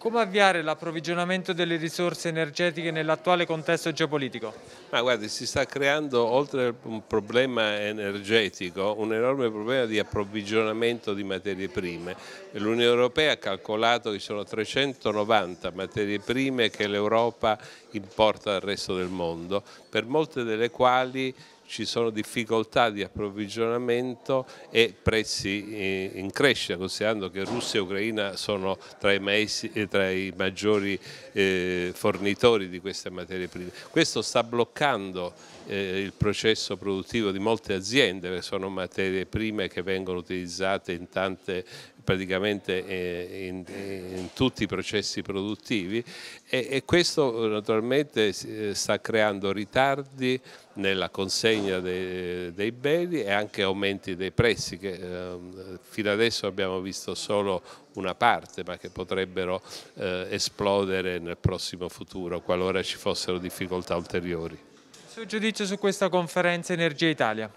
Come avviare l'approvvigionamento delle risorse energetiche nell'attuale contesto geopolitico? Ma guardi, si sta creando, oltre a un problema energetico, un enorme problema di approvvigionamento di materie prime. L'Unione Europea ha calcolato che sono 390 materie prime che l'Europa importa dal resto del mondo, per molte delle quali ci sono difficoltà di approvvigionamento e prezzi eh, in crescita, considerando che Russia e Ucraina sono tra i, maesi, eh, tra i maggiori eh, fornitori di queste materie prime. Questo sta bloccando eh, il processo produttivo di molte aziende, che sono materie prime che vengono utilizzate in tante praticamente eh, in, in tutti i processi produttivi e, e questo naturalmente eh, sta creando ritardi nella consegna dei, dei, beni e anche aumenti dei prezzi che eh, fino adesso abbiamo visto solo una parte ma che potrebbero eh, esplodere nel prossimo futuro qualora ci fossero difficoltà ulteriori. Il suo giudizio su questa conferenza Energia Italia?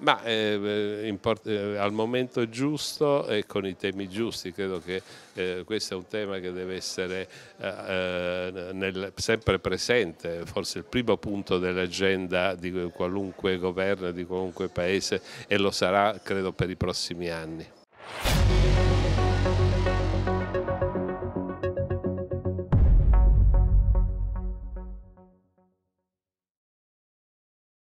Ma eh, eh, eh, al momento giusto e con i temi giusti, credo che eh, questo è un tema che deve essere eh, eh, nel, sempre presente, forse il primo punto dell'agenda di qualunque governo, di qualunque paese e lo sarà credo per i prossimi anni.